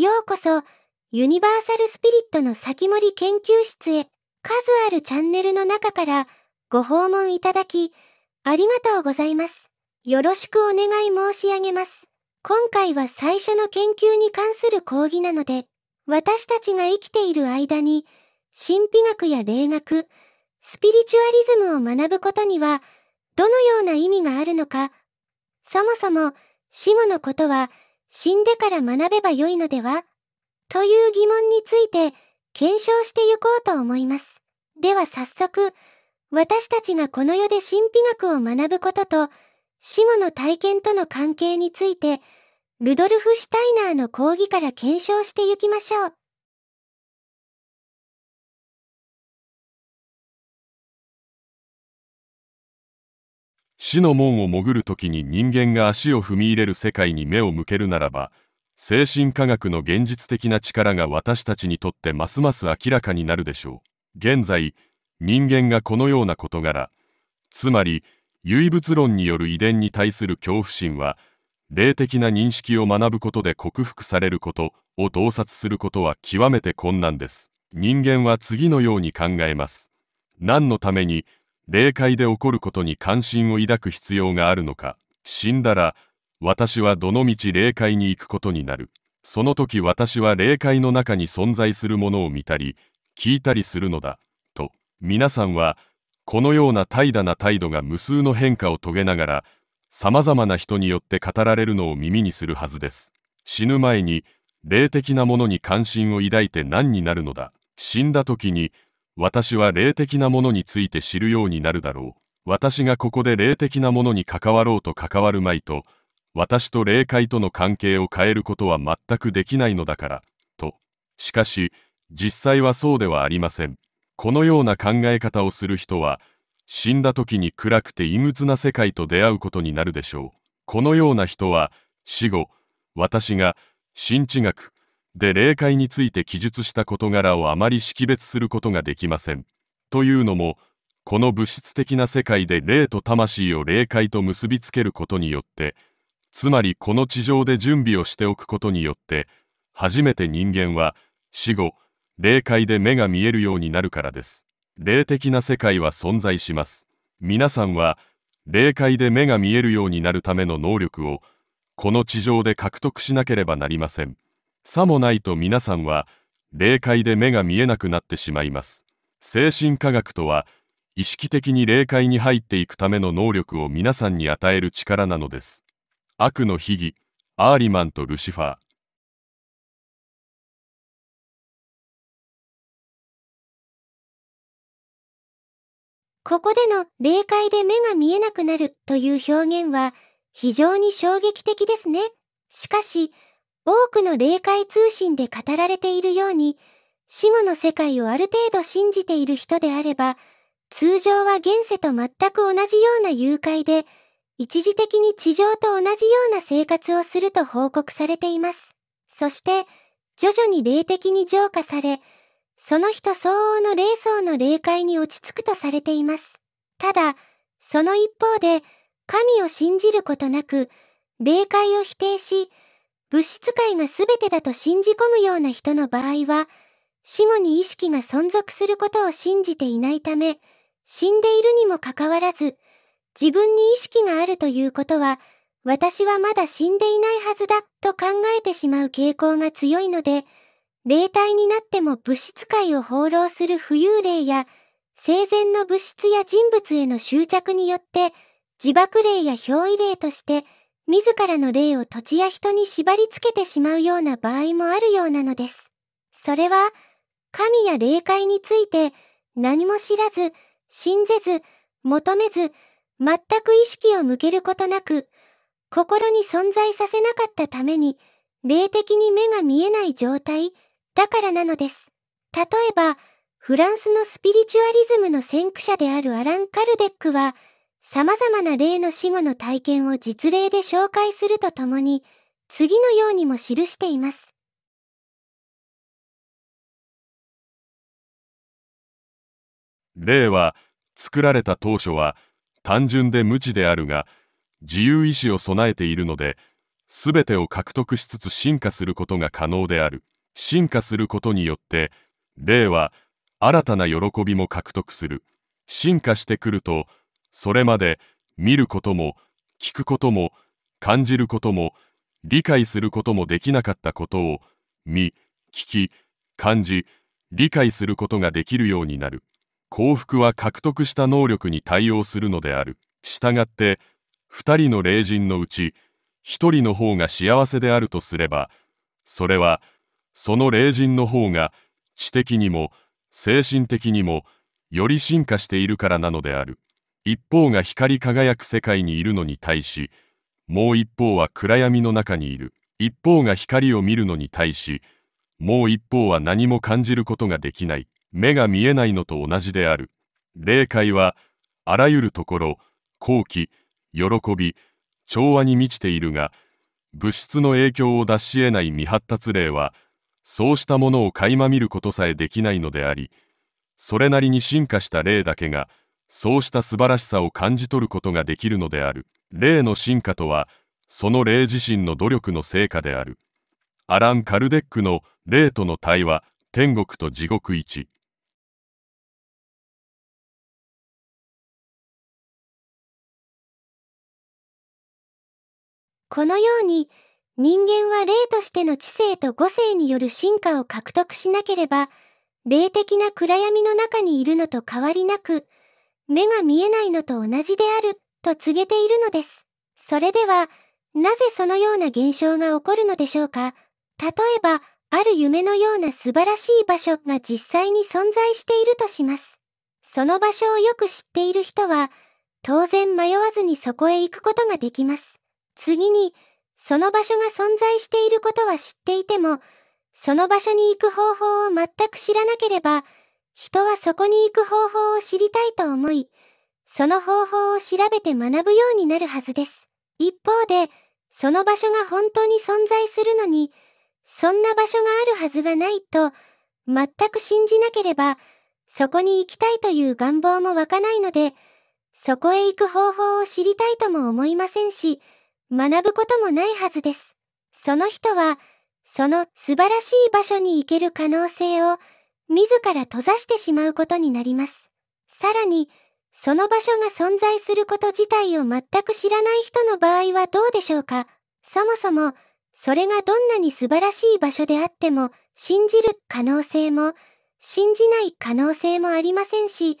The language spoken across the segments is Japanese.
ようこそ、ユニバーサルスピリットの先森研究室へ、数あるチャンネルの中からご訪問いただき、ありがとうございます。よろしくお願い申し上げます。今回は最初の研究に関する講義なので、私たちが生きている間に、神秘学や霊学、スピリチュアリズムを学ぶことには、どのような意味があるのか、そもそも死後のことは、死んでから学べばよいのではという疑問について検証してゆこうと思います。では早速、私たちがこの世で神秘学を学ぶことと死後の体験との関係について、ルドルフ・シュタイナーの講義から検証してゆきましょう。死の門を潜る時に人間が足を踏み入れる世界に目を向けるならば精神科学の現実的な力が私たちにとってますます明らかになるでしょう現在人間がこのような事柄つまり唯物論による遺伝に対する恐怖心は霊的な認識を学ぶことで克服されることを洞察することは極めて困難です人間は次のように考えます何のために霊界で起こることに関心を抱く必要があるのか死んだら私はどのみち霊界に行くことになるその時私は霊界の中に存在するものを見たり聞いたりするのだと皆さんはこのような怠惰な態度が無数の変化を遂げながらさまざまな人によって語られるのを耳にするはずです死ぬ前に霊的なものに関心を抱いて何になるのだ死んだ時に私は霊的なものについて知るようになるだろう。私がここで霊的なものに関わろうと関わるまいと、私と霊界との関係を変えることは全くできないのだから、と。しかし、実際はそうではありません。このような考え方をする人は、死んだ時に暗くて異物な世界と出会うことになるでしょう。このような人は、死後、私が、新知学、で霊界について記述した事柄をあまり識別することができません。というのもこの物質的な世界で霊と魂を霊界と結びつけることによってつまりこの地上で準備をしておくことによって初めて人間は死後霊界で目が見えるようになるからです霊的な世界は存在します皆さんは霊界で目が見えるようになるための能力をこの地上で獲得しなければなりませんさもないと皆さんは霊界で目が見えなくなってしまいます精神科学とは意識的に霊界に入っていくための能力を皆さんに与える力なのです悪の秘技アーリマンとルシファーここでの霊界で目が見えなくなるという表現は非常に衝撃的ですね。しかし、多くの霊界通信で語られているように、死後の世界をある程度信じている人であれば、通常は現世と全く同じような誘拐で、一時的に地上と同じような生活をすると報告されています。そして、徐々に霊的に浄化され、その人相応の霊層の霊界に落ち着くとされています。ただ、その一方で、神を信じることなく、霊界を否定し、物質界が全てだと信じ込むような人の場合は、死後に意識が存続することを信じていないため、死んでいるにもかかわらず、自分に意識があるということは、私はまだ死んでいないはずだと考えてしまう傾向が強いので、霊体になっても物質界を放浪する浮遊霊や、生前の物質や人物への執着によって、自爆霊や憑依霊として、自らの霊を土地や人に縛り付けてしまうような場合もあるようなのです。それは、神や霊界について何も知らず、信ぜず、求めず、全く意識を向けることなく、心に存在させなかったために、霊的に目が見えない状態、だからなのです。例えば、フランスのスピリチュアリズムの先駆者であるアラン・カルデックは、様々な例の死後の体験を実例で紹介するとともに、次のようにも記しています。例は、作られた当初は単純で無知であるが、自由意志を備えているので、すべてを獲得しつつ進化することが可能である。進化することによって、霊は新たな喜びも獲得する。進化してくると、それまで見ることも聞くことも感じることも理解することもできなかったことを見聞き感じ理解することができるようになる幸福は獲得した能力に対応するのであるしたがって2人の霊人のうち1人の方が幸せであるとすればそれはその霊人の方が知的にも精神的にもより進化しているからなのである。一方が光り輝く世界にいるのに対しもう一方は暗闇の中にいる一方が光を見るのに対しもう一方は何も感じることができない目が見えないのと同じである霊界はあらゆるところ好奇喜び調和に満ちているが物質の影響を脱し得ない未発達霊はそうしたものを垣間見ることさえできないのでありそれなりに進化した霊だけがそうした素晴らしさを感じ取ることができるのである霊の進化とはその霊自身の努力の成果であるアラン・カルデックの「霊との対話天国と地獄一」このように人間は霊としての知性と語性による進化を獲得しなければ霊的な暗闇の中にいるのと変わりなく目が見えないのと同じであると告げているのです。それでは、なぜそのような現象が起こるのでしょうか例えば、ある夢のような素晴らしい場所が実際に存在しているとします。その場所をよく知っている人は、当然迷わずにそこへ行くことができます。次に、その場所が存在していることは知っていても、その場所に行く方法を全く知らなければ、人はそこに行く方法を知りたいと思い、その方法を調べて学ぶようになるはずです。一方で、その場所が本当に存在するのに、そんな場所があるはずがないと、全く信じなければ、そこに行きたいという願望も湧かないので、そこへ行く方法を知りたいとも思いませんし、学ぶこともないはずです。その人は、その素晴らしい場所に行ける可能性を、自ら閉ざしてしまうことになります。さらに、その場所が存在すること自体を全く知らない人の場合はどうでしょうかそもそも、それがどんなに素晴らしい場所であっても、信じる可能性も、信じない可能性もありませんし、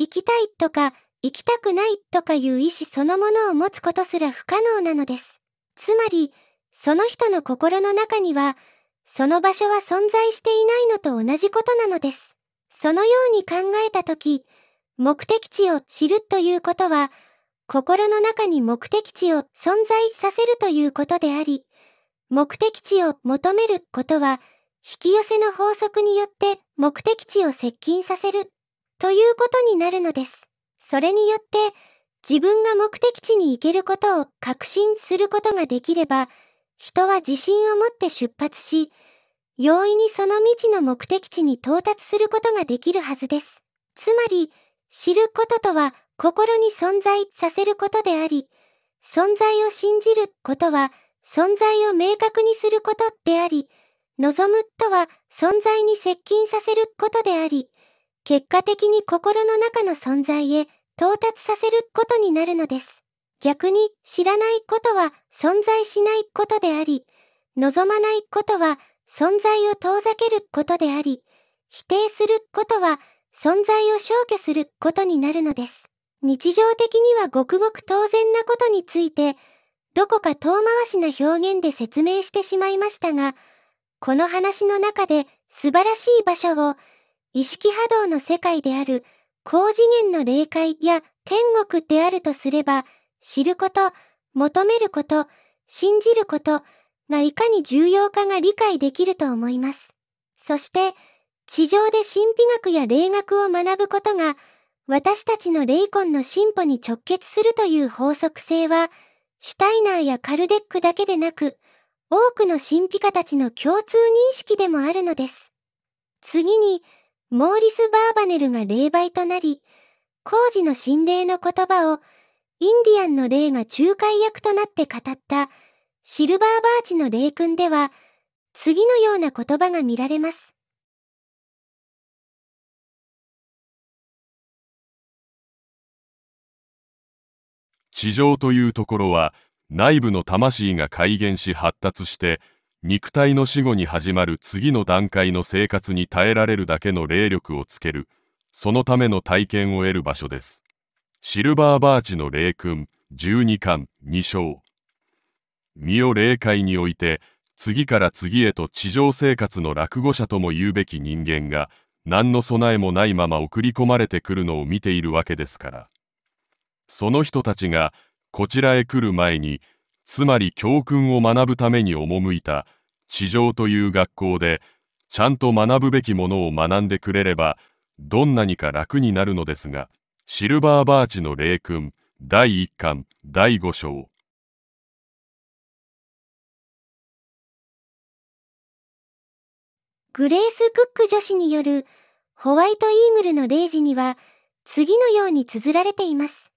行きたいとか、行きたくないとかいう意志そのものを持つことすら不可能なのです。つまり、その人の心の中には、その場所は存在していないのと同じことなのです。そのように考えたとき、目的地を知るということは、心の中に目的地を存在させるということであり、目的地を求めることは、引き寄せの法則によって目的地を接近させるということになるのです。それによって、自分が目的地に行けることを確信することができれば、人は自信を持って出発し、容易にその未知の目的地に到達することができるはずです。つまり、知ることとは心に存在させることであり、存在を信じることは存在を明確にすることであり、望むとは存在に接近させることであり、結果的に心の中の存在へ到達させることになるのです。逆に知らないことは存在しないことであり、望まないことは存在を遠ざけることであり、否定することは存在を消去することになるのです。日常的にはごくごく当然なことについて、どこか遠回しな表現で説明してしまいましたが、この話の中で素晴らしい場所を、意識波動の世界である高次元の霊界や天国であるとすれば、知ること、求めること、信じることがいかに重要かが理解できると思います。そして、地上で神秘学や霊学を学ぶことが、私たちの霊魂の進歩に直結するという法則性は、シュタイナーやカルデックだけでなく、多くの神秘家たちの共通認識でもあるのです。次に、モーリス・バーバネルが霊媒となり、工事の心霊の言葉を、インディアンの霊が仲介役となって語ったシルバーバーチの霊訓では次のような言葉が見られます。地上というところは内部の魂が改元し発達して肉体の死後に始まる次の段階の生活に耐えられるだけの霊力をつけるそのための体験を得る場所ですシルバーバーチの霊訓、12巻2章身を霊界において次から次へと地上生活の落語者とも言うべき人間が何の備えもないまま送り込まれてくるのを見ているわけですからその人たちがこちらへ来る前につまり教訓を学ぶために赴いた地上という学校でちゃんと学ぶべきものを学んでくれればどんなにか楽になるのですが。シルバーバーチの霊訓第1巻第5章グレース・クック女子によるホワイトイーグルの0時には次のように綴られています。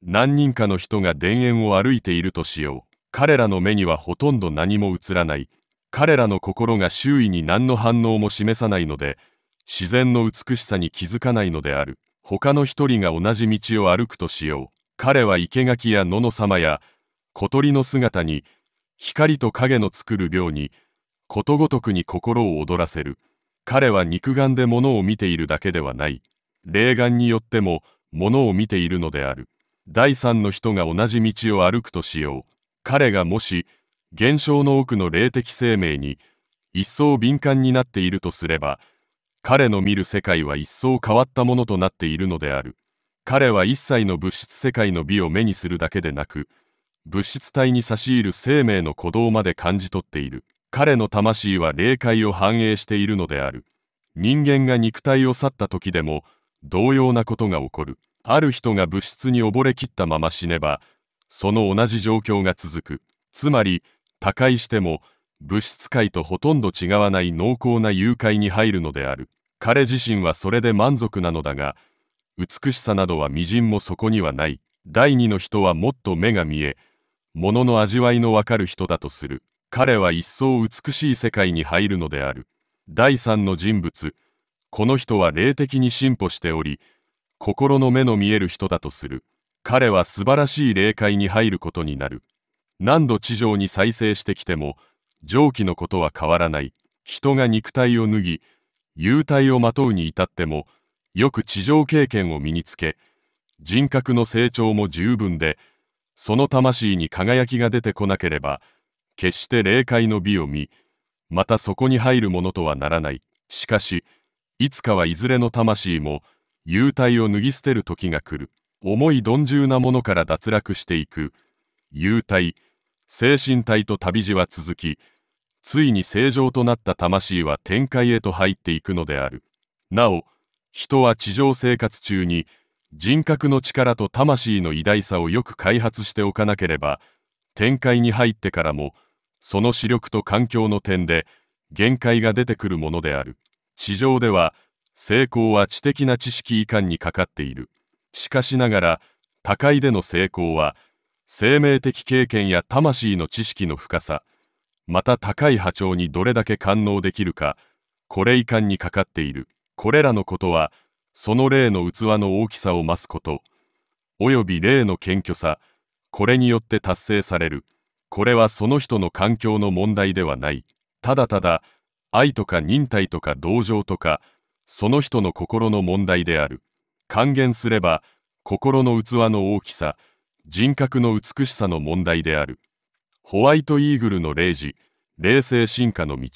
何人かの人が田園を歩いているとしよう。彼らの目にはほとんど何も映らない彼らの心が周囲に何の反応も示さないので自然の美しさに気づかないのである他の一人が同じ道を歩くとしよう彼は生垣や野の様や小鳥の姿に光と影の作る量にことごとくに心を躍らせる彼は肉眼で物を見ているだけではない霊眼によっても物を見ているのである第三の人が同じ道を歩くとしよう彼がもし現象の奥の霊的生命に一層敏感になっているとすれば彼の見る世界は一層変わったものとなっているのである彼は一切の物質世界の美を目にするだけでなく物質体に差し入る生命の鼓動まで感じ取っている彼の魂は霊界を反映しているのである人間が肉体を去った時でも同様なことが起こるある人が物質に溺れきったまま死ねばその同じ状況が続くつまり他界しても物質界とほとんど違わない濃厚な誘拐に入るのである彼自身はそれで満足なのだが美しさなどはみじんもそこにはない第二の人はもっと目が見え物の味わいのわかる人だとする彼は一層美しい世界に入るのである第三の人物この人は霊的に進歩しており心の目の見える人だとする彼は素晴らしい霊界に入ることになる何度地上に再生してきても上記のことは変わらない人が肉体を脱ぎ幽体をまとうに至ってもよく地上経験を身につけ人格の成長も十分でその魂に輝きが出てこなければ決して霊界の美を見またそこに入るものとはならないしかしいつかはいずれの魂も幽体を脱ぎ捨てる時が来る重い鈍重なものから脱落していく幽体精神体と旅路は続きついに正常となった魂は天界へと入っていくのであるなお人は地上生活中に人格の力と魂の偉大さをよく開発しておかなければ展開に入ってからもその視力と環境の点で限界が出てくるものである地上では成功は知的な知識以下にかかっているしかしながら他界での成功は生命的経験や魂の知識の深さまた高い波長にどれだけ感応できるかこれ遺憾にかかっているこれらのことはその霊の器の大きさを増すことおよび霊の謙虚さこれによって達成されるこれはその人の環境の問題ではないただただ愛とか忍耐とか同情とかその人の心の問題である。還元すれば心の器の大きさ人格の美しさの問題であるホワイトイーグルの0時冷静進化の道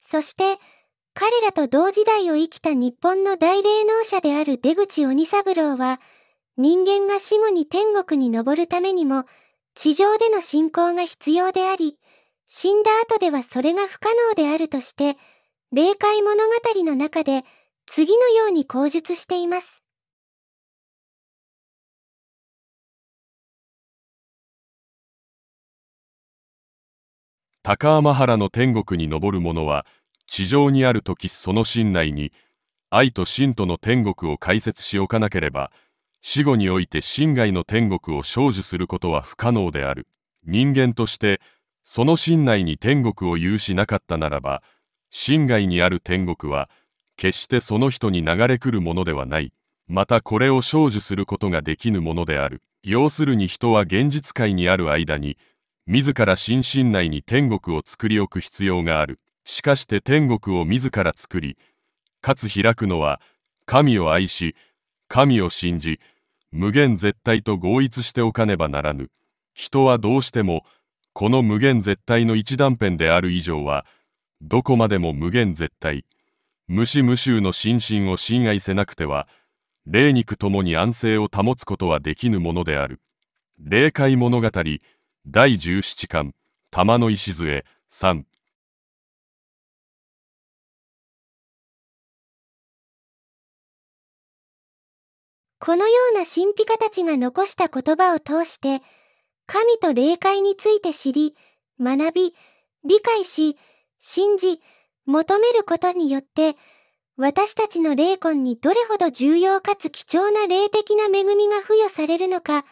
そして彼らと同時代を生きた日本の大霊能者である出口鬼三郎は人間が死後に天国に昇るためにも地上での信仰が必要であり死んだ後ではそれが不可能であるとして、霊界物語の中で次のように口述しています。高天原の天国に昇る者は地上にある時その信内に愛と信との天国を解説しおかなければ死後において信外の天国を成就することは不可能である人間としてその心内に天国を有しなかったならば心外にある天国は決してその人に流れ来るものではないまたこれを成就することができぬものである要するに人は現実界にある間に自ら心身内に天国を作り置く必要があるしかして天国を自ら作りかつ開くのは神を愛し神を信じ無限絶対と合一しておかねばならぬ人はどうしてもこの無限絶対の一断片である以上はどこまでも無限絶対無視無臭の心身を侵害せなくては霊肉ともに安静を保つことはできぬものである霊界物語第十七巻玉の礎3このような神秘家たちが残した言葉を通して神と霊界について知り、学び、理解し、信じ、求めることによって、私たちの霊魂にどれほど重要かつ貴重な霊的な恵みが付与されるのか、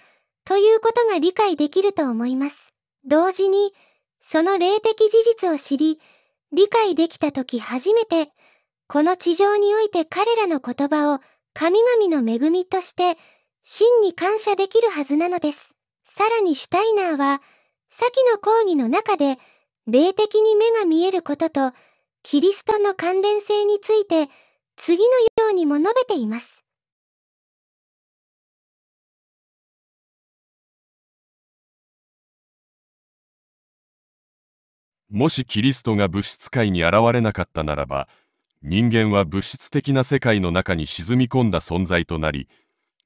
ということが理解できると思います。同時に、その霊的事実を知り、理解できた時初めて、この地上において彼らの言葉を神々の恵みとして、真に感謝できるはずなのです。さらにシュタイナーは、先の講義の中で、霊的に目が見えることと、キリストの関連性について、次のようにも述べています。もしキリストが物質界に現れなかったならば、人間は物質的な世界の中に沈み込んだ存在となり、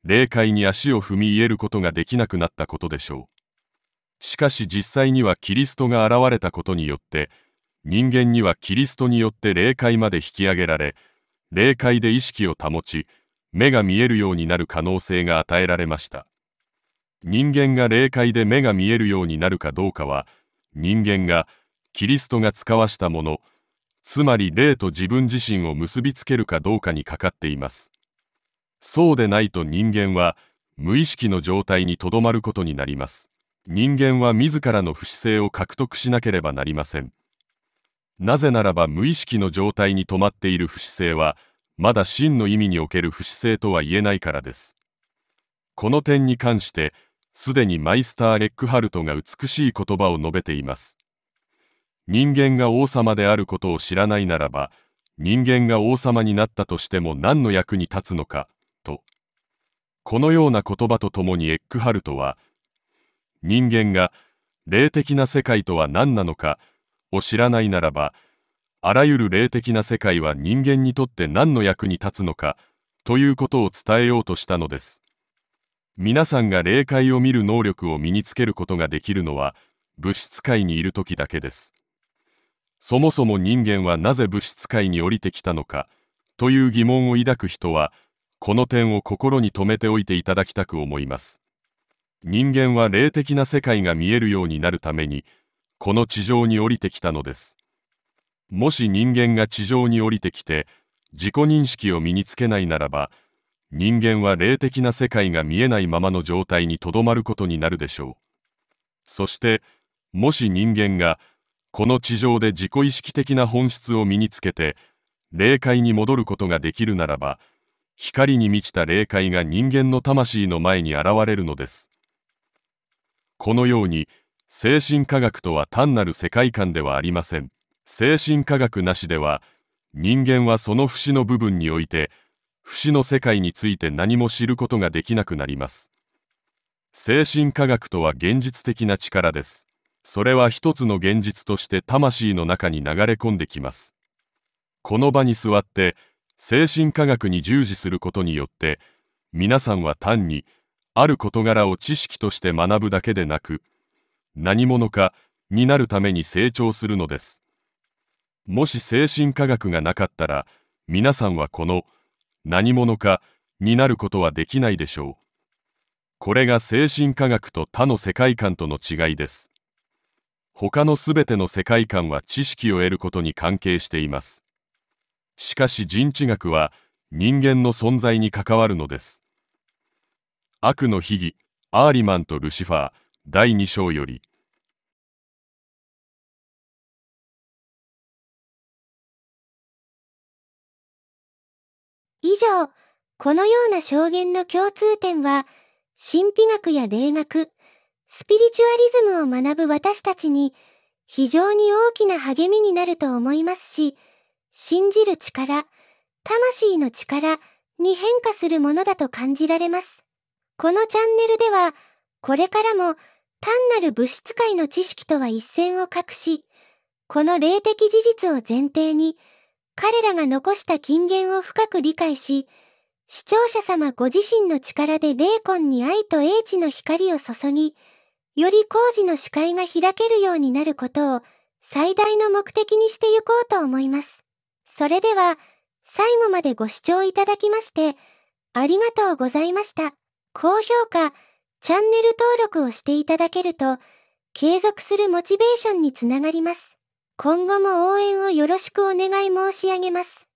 霊界に足を踏み入れることができなくなったことでしょうしかし実際にはキリストが現れたことによって人間にはキリストによって霊界まで引き上げられ霊界で意識を保ち目が見えるようになる可能性が与えられました人間が霊界で目が見えるようになるかどうかは人間がキリストが使わしたものつまり霊と自分自身を結びつけるかどうかにかかっていますそうでないと人間は無意識の状態にとどまることになります人間は自らの不死性を獲得しなければなりませんなぜならば無意識の状態に止まっている不死性はまだ真の意味における不死性とは言えないからですこの点に関してすでにマイスター・レックハルトが美しい言葉を述べています人間が王様であることを知らないならば人間が王様になったとしても何の役に立つのかこのような言葉とともにエックハルトは人間が霊的な世界とは何なのかを知らないならばあらゆる霊的な世界は人間にとって何の役に立つのかということを伝えようとしたのです皆さんが霊界を見る能力を身につけることができるのは物質界にいる時だけですそもそも人間はなぜ物質界に降りてきたのかという疑問を抱く人はこの点を心に留めておいていただきたく思います人間は霊的な世界が見えるようになるためにこの地上に降りてきたのですもし人間が地上に降りてきて自己認識を身につけないならば人間は霊的な世界が見えないままの状態にとどまることになるでしょうそしてもし人間がこの地上で自己意識的な本質を身につけて霊界に戻ることができるならば光に満ちた霊界が人間の魂の前に現れるのですこのように精神科学とは単なる世界観ではありません精神科学なしでは人間はその節の部分において節の世界について何も知ることができなくなります精神科学とは現実的な力ですそれは一つの現実として魂の中に流れ込んできますこの場に座って精神科学に従事することによって皆さんは単にある事柄を知識として学ぶだけでなく何者かになるために成長するのですもし精神科学がなかったら皆さんはこの何者かになることはできないでしょうこれが精神科学と他の世界観との違いです他のすべての世界観は知識を得ることに関係していますしかし人知学は人間の存在に関わるのです悪の秘義アーリマンとルシファー第2章より以上このような証言の共通点は神秘学や霊学スピリチュアリズムを学ぶ私たちに非常に大きな励みになると思いますし信じる力、魂の力に変化するものだと感じられます。このチャンネルでは、これからも単なる物質界の知識とは一線を画し、この霊的事実を前提に、彼らが残した金言を深く理解し、視聴者様ご自身の力で霊魂に愛と英知の光を注ぎ、より工事の視界が開けるようになることを最大の目的にしてゆこうと思います。それでは、最後までご視聴いただきまして、ありがとうございました。高評価、チャンネル登録をしていただけると、継続するモチベーションにつながります。今後も応援をよろしくお願い申し上げます。